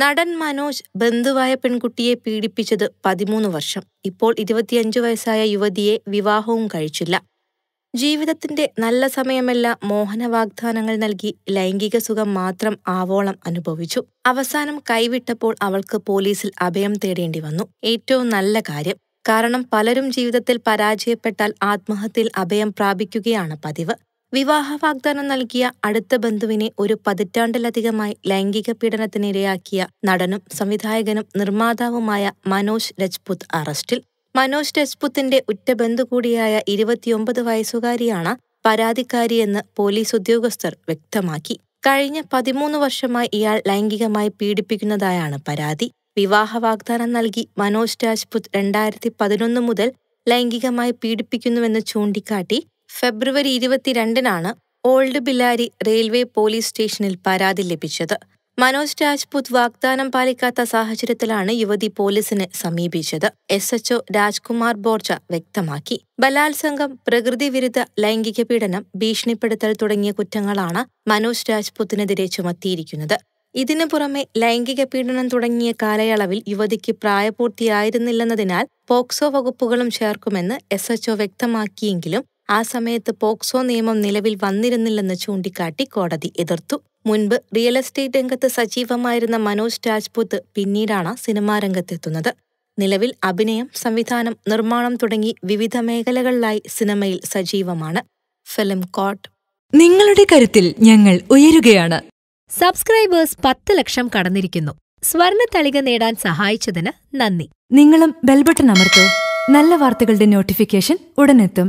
നടൻ മനോജ് ബന്ധുവായ പെൺകുട്ടിയെ പീഡിപ്പിച്ചത് പതിമൂന്ന് വർഷം ഇപ്പോൾ ഇരുപത്തിയഞ്ചു വയസ്സായ യുവതിയെ വിവാഹവും കഴിച്ചില്ല ജീവിതത്തിന്റെ നല്ല സമയമെല്ലാം മോഹന വാഗ്ദാനങ്ങൾ നൽകി ലൈംഗിക സുഖം മാത്രം ആവോളം അനുഭവിച്ചു അവസാനം കൈവിട്ടപ്പോൾ അവൾക്ക് പോലീസിൽ അഭയം തേടേണ്ടി വന്നു ഏറ്റവും നല്ല കാര്യം കാരണം പലരും ജീവിതത്തിൽ പരാജയപ്പെട്ടാൽ ആത്മഹത്യയിൽ അഭയം പ്രാപിക്കുകയാണ് പതിവ് വിവാഹ വാഗ്ദാനം നൽകിയ അടുത്ത ബന്ധുവിനെ ഒരു പതിറ്റാണ്ടിലധികമായി ലൈംഗിക പീഡനത്തിനിരയാക്കിയ നടനും സംവിധായകനും നിർമ്മാതാവുമായ മനോജ് രജ്പുത് അറസ്റ്റിൽ മനോജ് രജ്പുത്തിന്റെ ഉറ്റ ബന്ധു കൂടിയായ ഇരുപത്തിയൊമ്പത് വയസ്സുകാരിയാണ് പരാതിക്കാരിയെന്ന് പോലീസ് ഉദ്യോഗസ്ഥർ വ്യക്തമാക്കി കഴിഞ്ഞ പതിമൂന്ന് വർഷമായി ഇയാൾ ലൈംഗികമായി പീഡിപ്പിക്കുന്നതായാണ് പരാതി വിവാഹ വാഗ്ദാനം നൽകി മനോജ് രാജ്പുത് രണ്ടായിരത്തി പതിനൊന്ന് മുതൽ ലൈംഗികമായി പീഡിപ്പിക്കുന്നുവെന്ന് ചൂണ്ടിക്കാട്ടി ഫെബ്രുവരി ഇരുപത്തിരണ്ടിനാണ് ഓൾഡ് ബില്ലാരി റെയിൽവേ പോലീസ് സ്റ്റേഷനിൽ പരാതി ലഭിച്ചത് മനോജ് രാജ്പുത് വാഗ്ദാനം പാലിക്കാത്ത സാഹചര്യത്തിലാണ് യുവതി പോലീസിനെ സമീപിച്ചത് എസ് ഒ രാജ്കുമാർ ബോർജ വ്യക്തമാക്കി ബലാത്സംഗം പ്രകൃതിവിരുദ്ധ ലൈംഗിക പീഡനം ഭീഷണിപ്പെടുത്തൽ തുടങ്ങിയ കുറ്റങ്ങളാണ് മനോജ് രാജ്പുത്തിനെതിരെ ചുമത്തിയിരിക്കുന്നത് ഇതിനു പുറമെ ലൈംഗിക പീഡനം തുടങ്ങിയ കാലയളവിൽ യുവതിക്ക് പ്രായപൂർത്തിയായിരുന്നില്ലെന്നതിനാൽ പോക്സോ വകുപ്പുകളും ചേർക്കുമെന്ന് എസ് ഒ വ്യക്തമാക്കിയെങ്കിലും ആ സമയത്ത് പോക്സോ നിയമം നിലവിൽ വന്നിരുന്നില്ലെന്ന് ചൂണ്ടിക്കാട്ടി കോടതി എതിർത്തു മുൻപ് റിയൽ എസ്റ്റേറ്റ് രംഗത്ത് സജീവമായിരുന്ന മനോജ് രാജ്പുത്ത് പിന്നീടാണ് സിനിമാ രംഗത്തെത്തുന്നത് നിലവിൽ അഭിനയം സംവിധാനം നിർമ്മാണം തുടങ്ങി വിവിധ മേഖലകളിലായി സിനിമയിൽ സജീവമാണ് ഫിലിം കോട്ട് നിങ്ങളുടെ കരുത്തിൽ ഞങ്ങൾ ഉയരുകയാണ് സബ്സ്ക്രൈബേഴ്സ് പത്ത് ലക്ഷം കടന്നിരിക്കുന്നു സ്വർണ തളിക നേടാൻ സഹായിച്ചതിന് നന്ദി നിങ്ങളും ബെൽബട്ടൺ അമർത്തോ നല്ല വാർത്തകളുടെ നോട്ടിഫിക്കേഷൻ ഉടനെത്തും